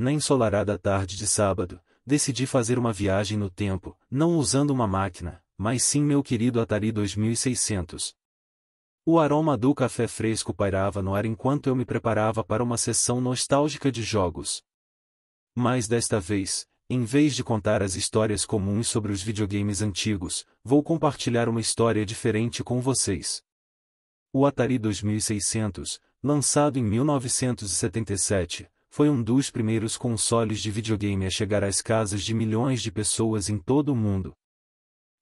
na ensolarada tarde de sábado, decidi fazer uma viagem no tempo, não usando uma máquina, mas sim meu querido Atari 2600. O aroma do café fresco pairava no ar enquanto eu me preparava para uma sessão nostálgica de jogos. Mas desta vez, em vez de contar as histórias comuns sobre os videogames antigos, vou compartilhar uma história diferente com vocês. O Atari 2600, lançado em 1977, foi um dos primeiros consoles de videogame a chegar às casas de milhões de pessoas em todo o mundo.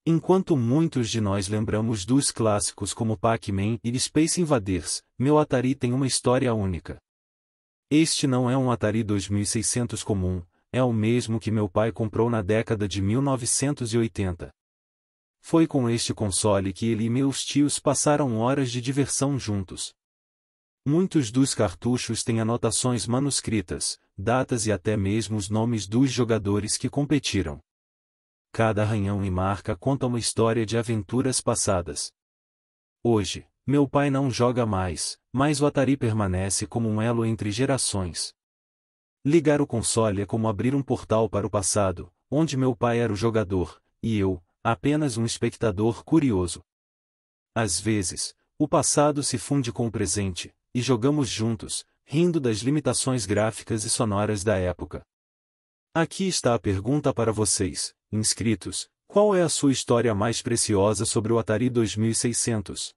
Enquanto muitos de nós lembramos dos clássicos como Pac-Man e Space Invaders, meu Atari tem uma história única. Este não é um Atari 2600 comum, é o mesmo que meu pai comprou na década de 1980. Foi com este console que ele e meus tios passaram horas de diversão juntos. Muitos dos cartuchos têm anotações manuscritas, datas e até mesmo os nomes dos jogadores que competiram. Cada arranhão e marca conta uma história de aventuras passadas. Hoje, meu pai não joga mais, mas o Atari permanece como um elo entre gerações. Ligar o console é como abrir um portal para o passado, onde meu pai era o jogador, e eu, apenas um espectador curioso. Às vezes, o passado se funde com o presente, e jogamos juntos, rindo das limitações gráficas e sonoras da época. Aqui está a pergunta para vocês, inscritos: qual é a sua história mais preciosa sobre o Atari 2600?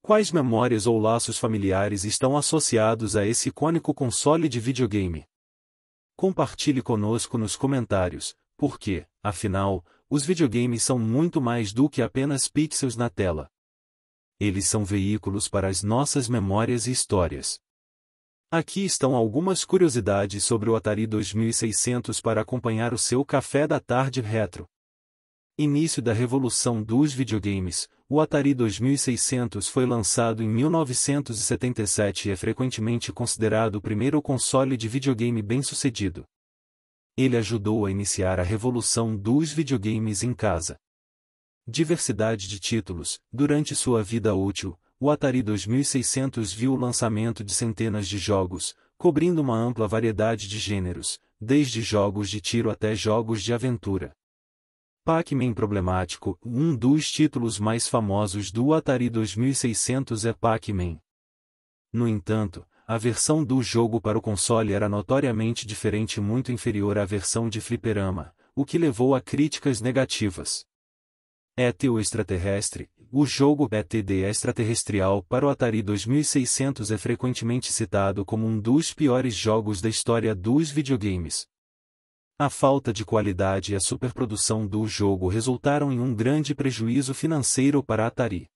Quais memórias ou laços familiares estão associados a esse icônico console de videogame? Compartilhe conosco nos comentários, porque, afinal, os videogames são muito mais do que apenas pixels na tela eles são veículos para as nossas memórias e histórias. Aqui estão algumas curiosidades sobre o Atari 2600 para acompanhar o seu café da tarde retro. Início da revolução dos videogames, o Atari 2600 foi lançado em 1977 e é frequentemente considerado o primeiro console de videogame bem-sucedido. Ele ajudou a iniciar a revolução dos videogames em casa diversidade de títulos. Durante sua vida útil, o Atari 2600 viu o lançamento de centenas de jogos, cobrindo uma ampla variedade de gêneros, desde jogos de tiro até jogos de aventura. Pac-Man Problemático Um dos títulos mais famosos do Atari 2600 é Pac-Man. No entanto, a versão do jogo para o console era notoriamente diferente e muito inferior à versão de fliperama, o que levou a críticas negativas. É teu extraterrestre. O jogo ETD é extraterrestrial para o Atari 2600 é frequentemente citado como um dos piores jogos da história dos videogames. A falta de qualidade e a superprodução do jogo resultaram em um grande prejuízo financeiro para a Atari.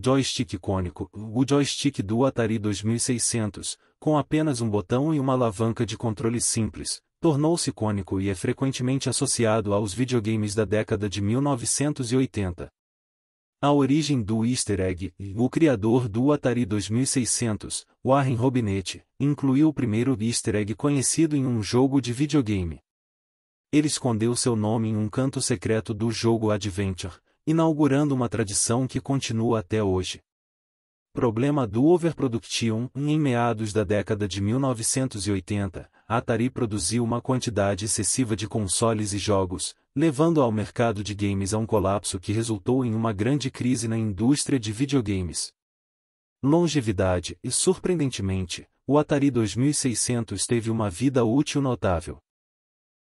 Joystick icônico, o joystick do Atari 2600, com apenas um botão e uma alavanca de controle simples, tornou-se icônico e é frequentemente associado aos videogames da década de 1980. A origem do easter egg, o criador do Atari 2600, Warren Robinetti, incluiu o primeiro easter egg conhecido em um jogo de videogame. Ele escondeu seu nome em um canto secreto do jogo Adventure, inaugurando uma tradição que continua até hoje. Problema do overproduction. Em meados da década de 1980, Atari produziu uma quantidade excessiva de consoles e jogos, levando ao mercado de games a um colapso que resultou em uma grande crise na indústria de videogames. Longevidade e, surpreendentemente, o Atari 2600 teve uma vida útil notável.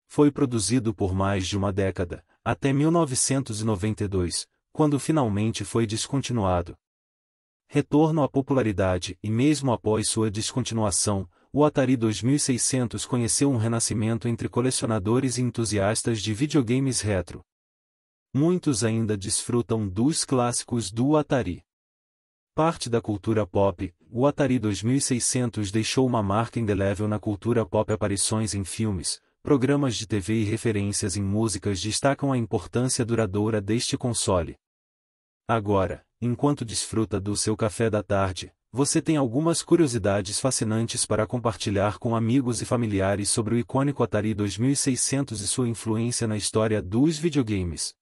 Foi produzido por mais de uma década, até 1992, quando finalmente foi descontinuado retorno à popularidade e mesmo após sua descontinuação, o Atari 2600 conheceu um renascimento entre colecionadores e entusiastas de videogames retro. Muitos ainda desfrutam dos clássicos do Atari. Parte da cultura pop, o Atari 2600 deixou uma marca indelével na cultura pop. Aparições em filmes, programas de TV e referências em músicas destacam a importância duradoura deste console. Agora, enquanto desfruta do seu café da tarde, você tem algumas curiosidades fascinantes para compartilhar com amigos e familiares sobre o icônico Atari 2600 e sua influência na história dos videogames.